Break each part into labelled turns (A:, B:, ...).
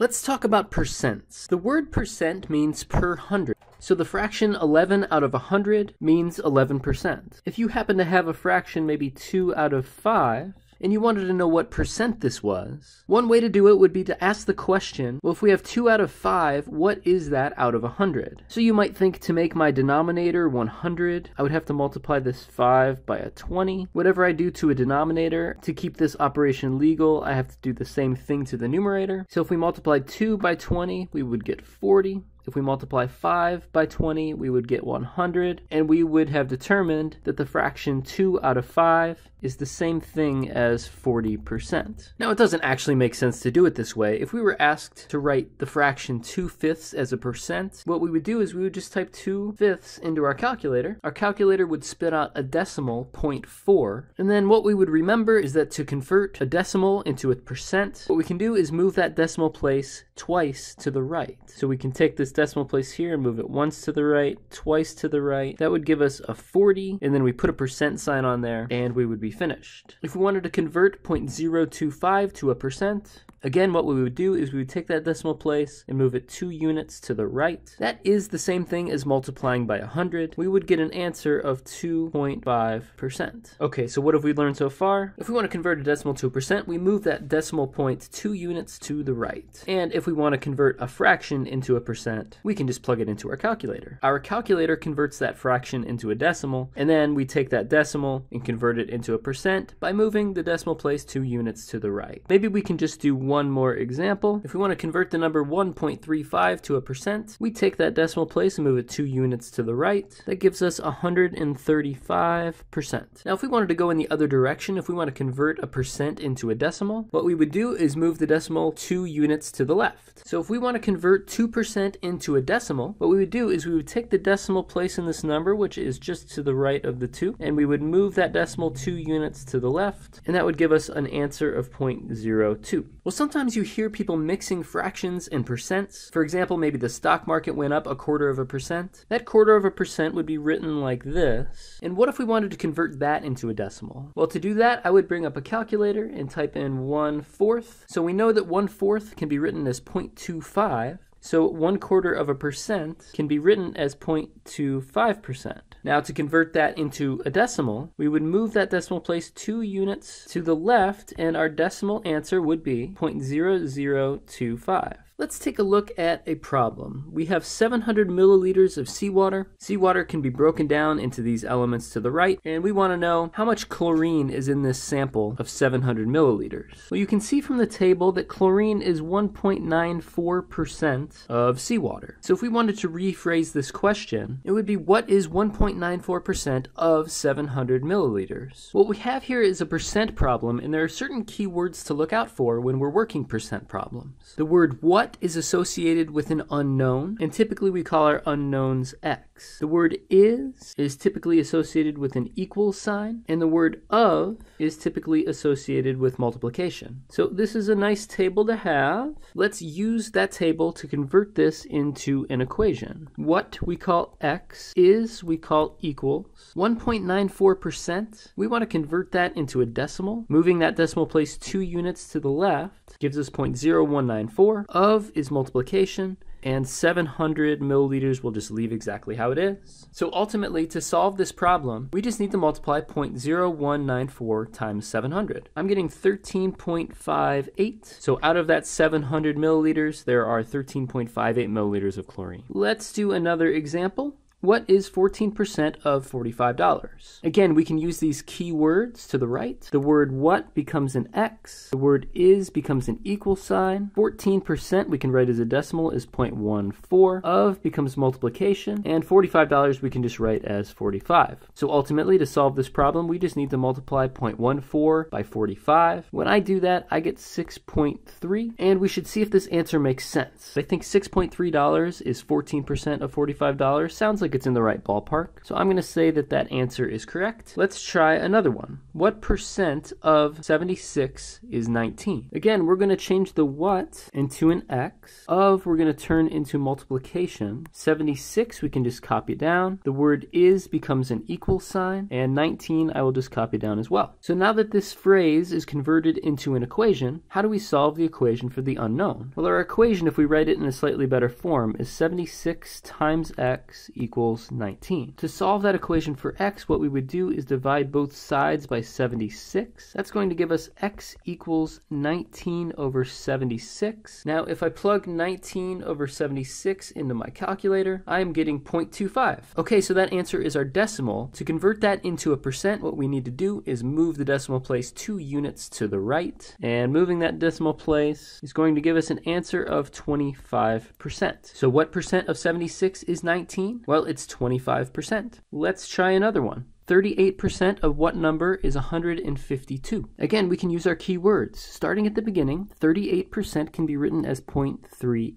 A: Let's talk about percents. The word percent means per hundred. So the fraction 11 out of 100 means 11%. If you happen to have a fraction maybe 2 out of 5, and you wanted to know what percent this was, one way to do it would be to ask the question, well, if we have 2 out of 5, what is that out of 100? So you might think to make my denominator 100, I would have to multiply this 5 by a 20. Whatever I do to a denominator, to keep this operation legal, I have to do the same thing to the numerator. So if we multiply 2 by 20, we would get 40. If we multiply 5 by 20, we would get 100, and we would have determined that the fraction 2 out of 5 is the same thing as 40%. Now, it doesn't actually make sense to do it this way. If we were asked to write the fraction 2 fifths as a percent, what we would do is we would just type 2 fifths into our calculator. Our calculator would spit out a decimal, 0.4, and then what we would remember is that to convert a decimal into a percent, what we can do is move that decimal place twice to the right. So we can take this decimal place here and move it once to the right, twice to the right. That would give us a 40, and then we put a percent sign on there, and we would be finished. If we wanted to convert 0.025 to a percent, Again, what we would do is we would take that decimal place and move it two units to the right. That is the same thing as multiplying by 100. We would get an answer of 2.5%. Okay, so what have we learned so far? If we want to convert a decimal to a percent, we move that decimal point two units to the right. And if we want to convert a fraction into a percent, we can just plug it into our calculator. Our calculator converts that fraction into a decimal, and then we take that decimal and convert it into a percent by moving the decimal place two units to the right. Maybe we can just do one more example. If we want to convert the number 1.35 to a percent, we take that decimal place and move it two units to the right. That gives us 135%. Now if we wanted to go in the other direction, if we want to convert a percent into a decimal, what we would do is move the decimal two units to the left. So if we want to convert 2% into a decimal, what we would do is we would take the decimal place in this number, which is just to the right of the 2, and we would move that decimal two units to the left, and that would give us an answer of 0.02. We'll sometimes you hear people mixing fractions and percents. For example, maybe the stock market went up a quarter of a percent. That quarter of a percent would be written like this. And what if we wanted to convert that into a decimal? Well, to do that, I would bring up a calculator and type in 1 fourth. So we know that 1 fourth can be written as 0.25. So one quarter of a percent can be written as 0.25%. Now to convert that into a decimal, we would move that decimal place two units to the left and our decimal answer would be 0.0025. Let's take a look at a problem. We have 700 milliliters of seawater. Seawater can be broken down into these elements to the right, and we want to know how much chlorine is in this sample of 700 milliliters. Well, you can see from the table that chlorine is 1.94% of seawater. So if we wanted to rephrase this question, it would be what is 1.94% of 700 milliliters? What we have here is a percent problem, and there are certain keywords to look out for when we're working percent problems. The word what is associated with an unknown, and typically we call our unknowns x. The word is is typically associated with an equal sign, and the word of is typically associated with multiplication. So this is a nice table to have. Let's use that table to convert this into an equation. What we call x is we call equals 1.94%. We want to convert that into a decimal. Moving that decimal place two units to the left gives us 0.0194. Of is multiplication and 700 milliliters will just leave exactly how it is. So ultimately, to solve this problem, we just need to multiply 0.0194 times 700. I'm getting 13.58. So out of that 700 milliliters, there are 13.58 milliliters of chlorine. Let's do another example. What is 14% of $45? Again, we can use these keywords to the right. The word what becomes an X. The word is becomes an equal sign. 14% we can write as a decimal is 0.14. Of becomes multiplication. And $45 we can just write as 45. So ultimately, to solve this problem, we just need to multiply 0.14 by 45. When I do that, I get 6.3. And we should see if this answer makes sense. I think $6.3 is 14% of $45. Sounds like like it's in the right ballpark. So I'm going to say that that answer is correct. Let's try another one. What percent of 76 is 19? Again, we're going to change the what into an x. Of, we're going to turn into multiplication. 76, we can just copy down. The word is becomes an equal sign. And 19, I will just copy down as well. So now that this phrase is converted into an equation, how do we solve the equation for the unknown? Well, our equation, if we write it in a slightly better form, is 76 times x equals equals 19. To solve that equation for x, what we would do is divide both sides by 76. That's going to give us x equals 19 over 76. Now, if I plug 19 over 76 into my calculator, I am getting 0.25. Okay, so that answer is our decimal. To convert that into a percent, what we need to do is move the decimal place two units to the right. And moving that decimal place is going to give us an answer of 25%. So what percent of 76 is 19? Well, it's 25%. Let's try another one. 38% of what number is 152? Again, we can use our keywords. Starting at the beginning, 38% can be written as 0.38.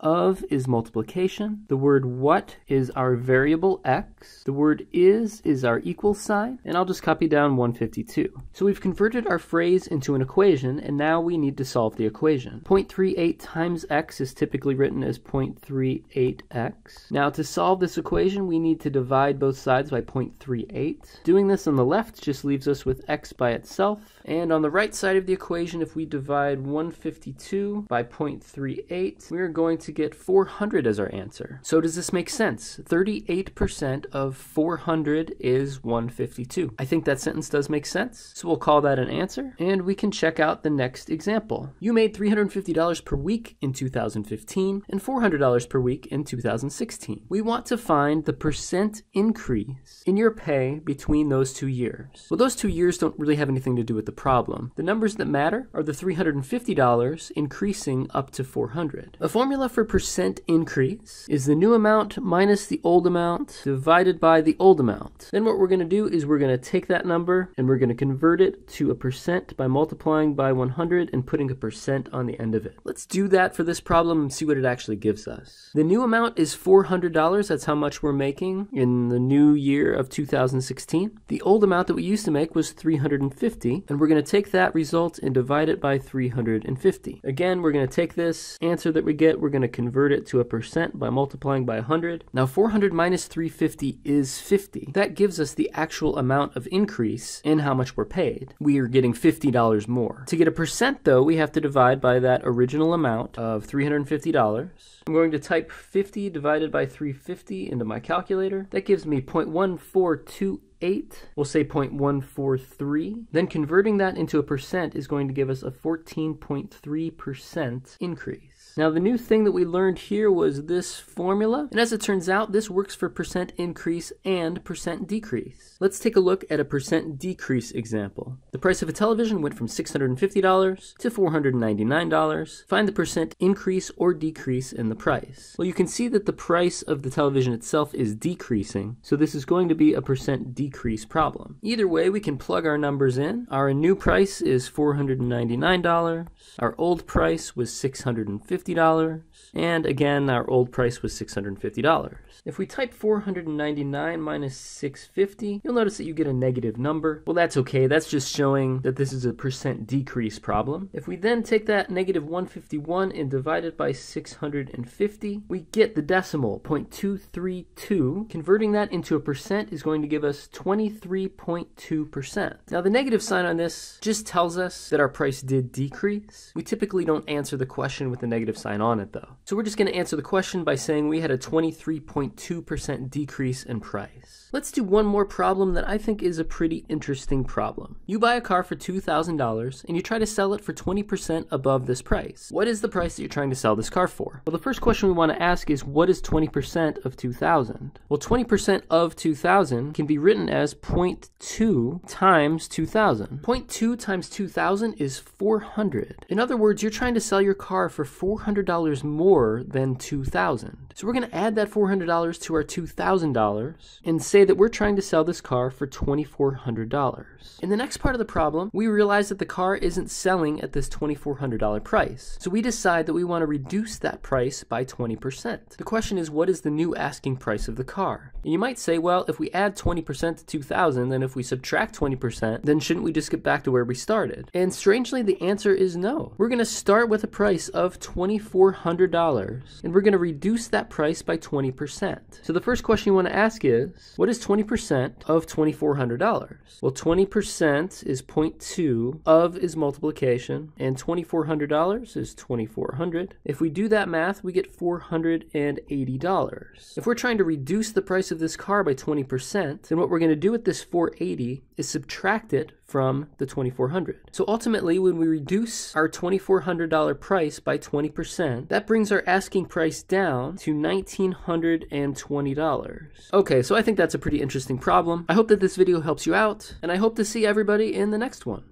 A: Of is multiplication. The word what is our variable x. The word is is our equal sign. And I'll just copy down 152. So we've converted our phrase into an equation, and now we need to solve the equation. 0.38 times x is typically written as 0.38x. Now to solve this equation, we need to divide both sides by 0.38. 8. Doing this on the left just leaves us with x by itself. And on the right side of the equation, if we divide 152 by 0.38, we're going to get 400 as our answer. So does this make sense? 38% of 400 is 152. I think that sentence does make sense, so we'll call that an answer. And we can check out the next example. You made $350 per week in 2015 and $400 per week in 2016. We want to find the percent increase in your pay between those two years. Well, those two years don't really have anything to do with the problem. The numbers that matter are the $350 increasing up to 400. A formula for percent increase is the new amount minus the old amount divided by the old amount. Then what we're going to do is we're going to take that number and we're going to convert it to a percent by multiplying by 100 and putting a percent on the end of it. Let's do that for this problem and see what it actually gives us. The new amount is $400. That's how much we're making in the new year of 2000. 2016. The old amount that we used to make was 350, and we're going to take that result and divide it by 350. Again, we're going to take this answer that we get, we're going to convert it to a percent by multiplying by 100. Now 400 minus 350 is 50. That gives us the actual amount of increase in how much we're paid. We are getting $50 more. To get a percent though, we have to divide by that original amount of $350. I'm going to type 50 divided by 350 into my calculator. That gives me 0.142 8, we'll say 0.143. Then converting that into a percent is going to give us a 14.3% increase. Now the new thing that we learned here was this formula, and as it turns out, this works for percent increase and percent decrease. Let's take a look at a percent decrease example. The price of a television went from $650 to $499. Find the percent increase or decrease in the price. Well, you can see that the price of the television itself is decreasing, so this is going to be a percent decrease problem. Either way, we can plug our numbers in. Our new price is $499. Our old price was $650 dollars and again, our old price was $650. If we type 499 minus 650, you'll notice that you get a negative number. Well, that's okay. That's just showing that this is a percent decrease problem. If we then take that negative 151 and divide it by 650, we get the decimal, 0.232. Converting that into a percent is going to give us 23.2%. Now, the negative sign on this just tells us that our price did decrease. We typically don't answer the question with a negative negative sign on it though. So we're just going to answer the question by saying we had a 23.2% decrease in price. Let's do one more problem that I think is a pretty interesting problem. You buy a car for $2,000 and you try to sell it for 20% above this price. What is the price that you're trying to sell this car for? Well, the first question we want to ask is what is 20% of 2,000? Well, 20% of 2,000 can be written as 0.2 times 2,000. 0.2 times 2,000 is 400. In other words, you're trying to sell your car for 400 $400 more than $2,000. So we're going to add that $400 to our $2,000 and say that we're trying to sell this car for $2,400. In the next part of the problem, we realize that the car isn't selling at this $2,400 price. So we decide that we want to reduce that price by 20%. The question is, what is the new asking price of the car? And you might say, well, if we add 20% to 2000 then if we subtract 20%, then shouldn't we just get back to where we started? And strangely, the answer is no. We're going to start with a price of 20 $2,400 and we're going to reduce that price by 20%. So the first question you want to ask is, what is 20% of $2,400? Well, 20% is 0.2 of is multiplication and $2,400 is 2,400. If we do that math, we get $480. If we're trying to reduce the price of this car by 20%, then what we're going to do with this 480 is subtract it from the 2400. So ultimately, when we reduce our $2,400 price by 20%, that brings our asking price down to $1,920. Okay, so I think that's a pretty interesting problem. I hope that this video helps you out, and I hope to see everybody in the next one.